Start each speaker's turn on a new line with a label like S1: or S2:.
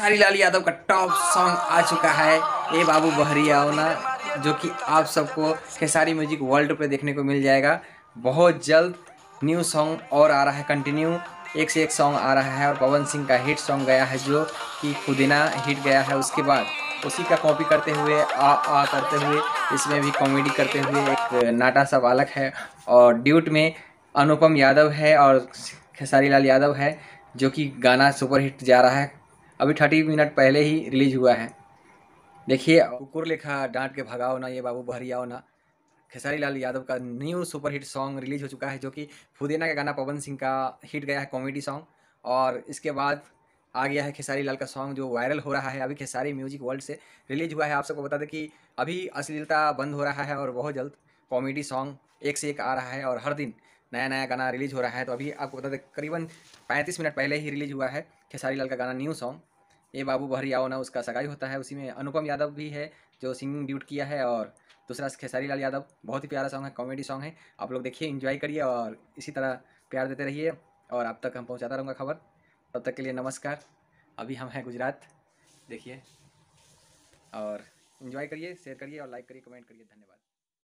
S1: लाल यादव का top song आ चुका है ए बाबू बहरिया होना जो कि आप सबको खेसारी म्यूजिक वर्ल्ड पे देखने को मिल जाएगा बहुत जल्द न्यू सॉन्ग और आ रहा है कंटिन्यू एक से एक सॉन्ग आ रहा है और पवन सिंह का हिट सॉन्ग गया है जो कि खुदिना हिट गया है उसके बाद उसी का कॉपी करते हुए आ आ करते हुए इसमें भी कॉमेडी करते हुए एक नाटा सा बालक है और ड्यूट में अनुपम यादव है और खेसारी लाल यादव है जो कि गाना सुपरहिट जा रहा है अभी थर्टी मिनट पहले ही रिलीज हुआ है देखिए कुकुर लिखा डांट के भगाओ ना ये बाबू बहरिया ना खेसारी लाल यादव का न्यू सुपरहिट सॉन्ग रिलीज हो चुका है जो कि फुदेना का गाना पवन सिंह का हिट गया है कॉमेडी सॉन्ग और इसके बाद आ गया है खेसारी लाल का सॉन्ग जो वायरल हो रहा है अभी खेसारी म्यूजिक वर्ल्ड से रिलीज हुआ है आप सबको बता दें कि अभी अश्लीलता बंद हो रहा है और बहुत जल्द कॉमेडी सॉन्ग एक से एक आ रहा है और हर दिन नया नया गाना रिलीज़ हो रहा है तो अभी आपको बता दें करीबन पैंतीस मिनट पहले ही रिलीज़ हुआ है खेसारी लाल का गाना न्यू सॉन्ग ये बाबू बहरी आओ ना उसका सगाई होता है उसी में अनुपम यादव भी है जो सिंगिंग ड्यूट किया है और दूसरा खेसारी लाल यादव बहुत ही प्यारा सॉन्ग है कॉमेडी सॉन्ग है आप लोग देखिए इन्जॉय करिए और इसी तरह प्यार देते रहिए और आप तक हम पहुँचाता रहूँगा खबर तब तक के लिए नमस्कार अभी हम हैं गुजरात देखिए और इन्जॉय करिए शेयर करिए और लाइक करिए कमेंट करिए धन्यवाद